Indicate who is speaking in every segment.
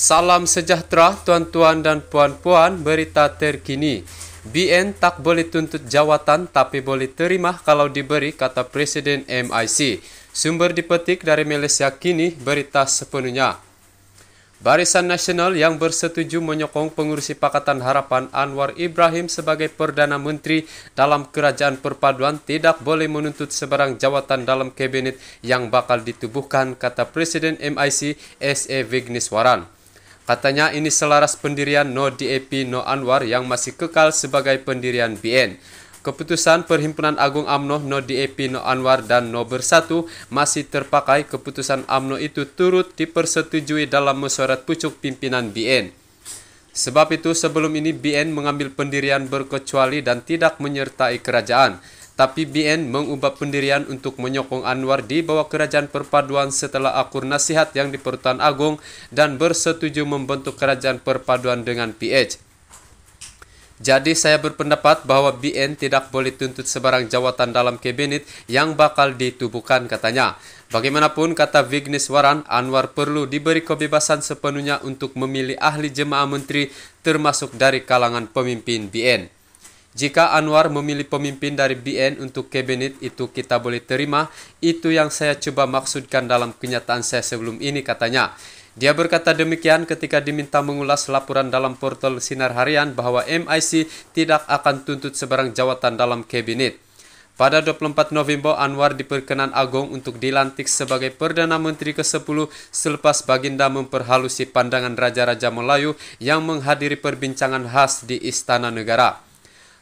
Speaker 1: Salam sejahtera tuan-tuan dan puan-puan berita terkini. BN tak boleh tuntut jawatan tapi boleh terima kalau diberi kata Presiden MIC. Sumber dipetik dari Malaysia Kini berita sepenuhnya. Barisan Nasional yang bersetuju menyokong pengurusi Pakatan Harapan Anwar Ibrahim sebagai Perdana Menteri dalam Kerajaan Perpaduan tidak boleh menuntut sebarang jawatan dalam kabinet yang bakal ditubuhkan, kata Presiden MIC S.E. Vigneswaran. Katanya ini selaras pendirian No DAP No Anwar yang masih kekal sebagai pendirian BN. Keputusan Perhimpunan Agung AMNO No DAP No Anwar dan No Bersatu masih terpakai keputusan AMNO itu turut dipersetujui dalam mesyuarat pucuk pimpinan BN. Sebab itu sebelum ini BN mengambil pendirian berkecuali dan tidak menyertai kerajaan. Tapi BN mengubah pendirian untuk menyokong Anwar di bawah kerajaan perpaduan setelah akur nasihat yang di Pertuan Agung dan bersetuju membentuk kerajaan perpaduan dengan PH. Jadi saya berpendapat bahwa BN tidak boleh tuntut sebarang jawatan dalam kabinet yang bakal ditubuhkan katanya. Bagaimanapun kata Vignes Waran, Anwar perlu diberi kebebasan sepenuhnya untuk memilih ahli jemaah menteri termasuk dari kalangan pemimpin BN. Jika Anwar memilih pemimpin dari BN untuk kabinet itu kita boleh terima, itu yang saya coba maksudkan dalam kenyataan saya sebelum ini katanya. Dia berkata demikian ketika diminta mengulas laporan dalam portal Sinar Harian bahwa MIC tidak akan tuntut sebarang jawatan dalam kabinet. Pada 24 November, Anwar diperkenan Agung untuk dilantik sebagai Perdana Menteri ke-10 selepas Baginda memperhalusi pandangan Raja-Raja Melayu yang menghadiri perbincangan khas di Istana Negara.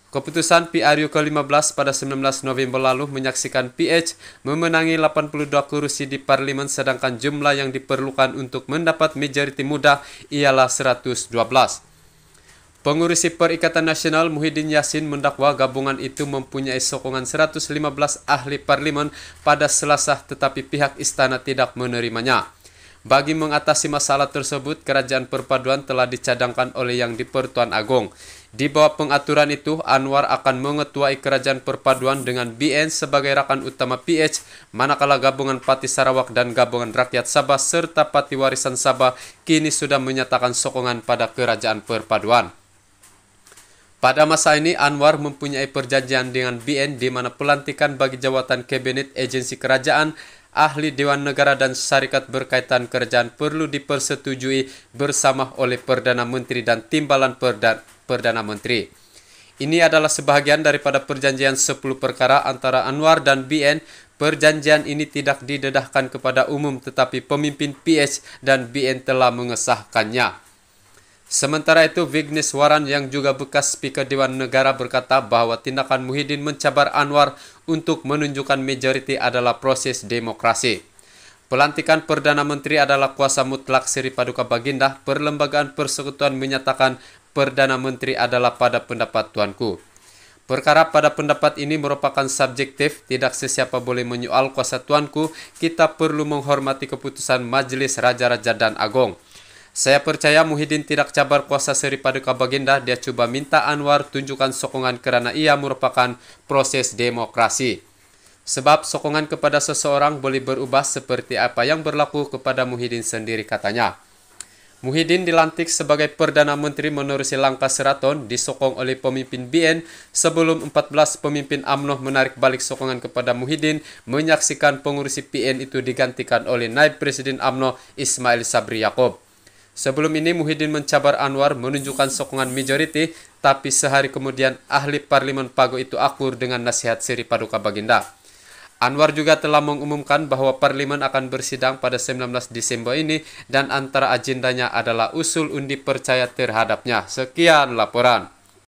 Speaker 1: Keputusan PRU ke-15 pada 19 November lalu menyaksikan PH memenangi 82 kursi di parlimen sedangkan jumlah yang diperlukan untuk mendapat majoriti muda ialah 112. Pengurus Perikatan Nasional Muhyiddin Yassin mendakwa gabungan itu mempunyai sokongan 115 ahli parlimen pada Selasa tetapi pihak istana tidak menerimanya. Bagi mengatasi masalah tersebut, kerajaan perpaduan telah dicadangkan oleh Yang Dipertuan pertuan Agong. Di bawah pengaturan itu, Anwar akan mengetuai kerajaan perpaduan dengan BN sebagai rakan utama PH, manakala gabungan Pati Sarawak dan gabungan rakyat Sabah serta Pati Warisan Sabah kini sudah menyatakan sokongan pada kerajaan perpaduan. Pada masa ini, Anwar mempunyai perjanjian dengan BN di mana pelantikan bagi jawatan kabinet agensi kerajaan ahli Dewan Negara dan Syarikat berkaitan kerjaan perlu dipersetujui bersama oleh Perdana Menteri dan Timbalan Perdana Menteri. Ini adalah sebahagian daripada perjanjian 10 perkara antara Anwar dan BN. Perjanjian ini tidak didedahkan kepada umum tetapi pemimpin PH dan BN telah mengesahkannya. Sementara itu, Vignes Waran yang juga bekas Speaker Dewan Negara berkata bahwa tindakan Muhyiddin mencabar Anwar untuk menunjukkan majoriti adalah proses demokrasi. Pelantikan Perdana Menteri adalah kuasa mutlak Seri Paduka Baginda, Perlembagaan Persekutuan menyatakan Perdana Menteri adalah pada pendapat tuanku. Perkara pada pendapat ini merupakan subjektif, tidak sesiapa boleh menyoal kuasa tuanku, kita perlu menghormati keputusan Majelis Raja-Raja dan Agong. Saya percaya Muhyiddin tidak cabar kuasa seri Paduka Baginda, dia coba minta Anwar tunjukkan sokongan karena ia merupakan proses demokrasi. Sebab sokongan kepada seseorang boleh berubah seperti apa yang berlaku kepada Muhyiddin sendiri katanya. Muhyiddin dilantik sebagai Perdana Menteri menerusi langkah Seraton disokong oleh pemimpin BN sebelum 14 pemimpin AMNO menarik balik sokongan kepada Muhyiddin menyaksikan pengurusi PN itu digantikan oleh Naib Presiden AMNO Ismail Sabri Yaakob. Sebelum ini Muhyiddin mencabar Anwar menunjukkan sokongan majoriti, tapi sehari kemudian ahli parlimen Pago itu akur dengan nasihat Siri Paduka Baginda. Anwar juga telah mengumumkan bahwa parlimen akan bersidang pada 19 Desember ini dan antara agendanya adalah usul undi percaya terhadapnya. Sekian laporan.